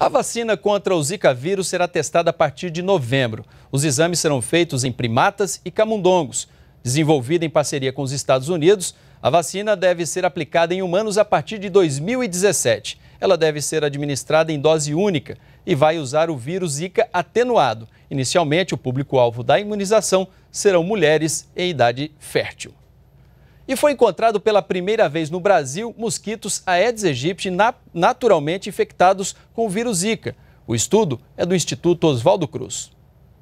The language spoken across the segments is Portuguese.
A vacina contra o Zika vírus será testada a partir de novembro. Os exames serão feitos em primatas e camundongos. Desenvolvida em parceria com os Estados Unidos, a vacina deve ser aplicada em humanos a partir de 2017. Ela deve ser administrada em dose única e vai usar o vírus Zika atenuado. Inicialmente, o público-alvo da imunização serão mulheres em idade fértil. E foi encontrado pela primeira vez no Brasil mosquitos Aedes aegypti naturalmente infectados com o vírus Zika. O estudo é do Instituto Oswaldo Cruz.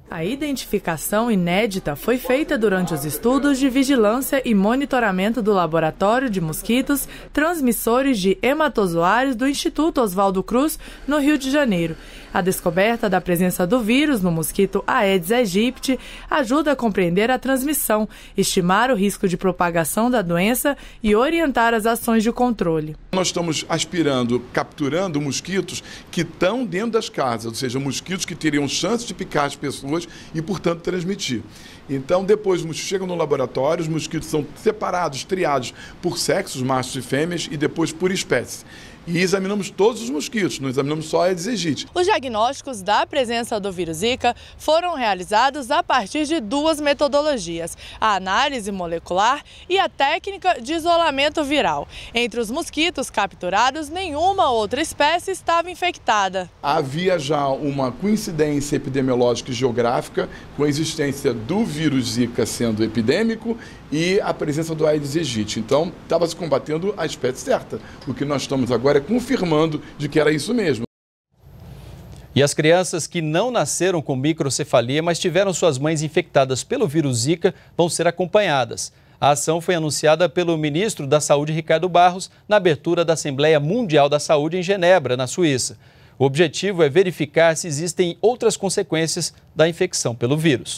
A identificação inédita foi feita durante os estudos de vigilância e monitoramento do Laboratório de Mosquitos Transmissores de Hematozoários do Instituto Oswaldo Cruz, no Rio de Janeiro. A descoberta da presença do vírus no mosquito Aedes aegypti ajuda a compreender a transmissão, estimar o risco de propagação da doença e orientar as ações de controle. Nós estamos aspirando, capturando mosquitos que estão dentro das casas, ou seja, mosquitos que teriam chance de picar as pessoas pessoas e, portanto, transmitir. Então, depois, os chegam no laboratório, os mosquitos são separados, triados por sexos, machos e fêmeas, e depois por espécie e examinamos todos os mosquitos, não examinamos só a aegypti. Os diagnósticos da presença do vírus Zika foram realizados a partir de duas metodologias, a análise molecular e a técnica de isolamento viral. Entre os mosquitos capturados, nenhuma outra espécie estava infectada. Havia já uma coincidência epidemiológica e geográfica com a existência do vírus Zika sendo epidêmico e a presença do Aedes aegypti. Então, estava se combatendo a espécie certa. O que nós estamos agora é agora confirmando de que era isso mesmo. E as crianças que não nasceram com microcefalia, mas tiveram suas mães infectadas pelo vírus Zika, vão ser acompanhadas. A ação foi anunciada pelo ministro da Saúde, Ricardo Barros, na abertura da Assembleia Mundial da Saúde em Genebra, na Suíça. O objetivo é verificar se existem outras consequências da infecção pelo vírus.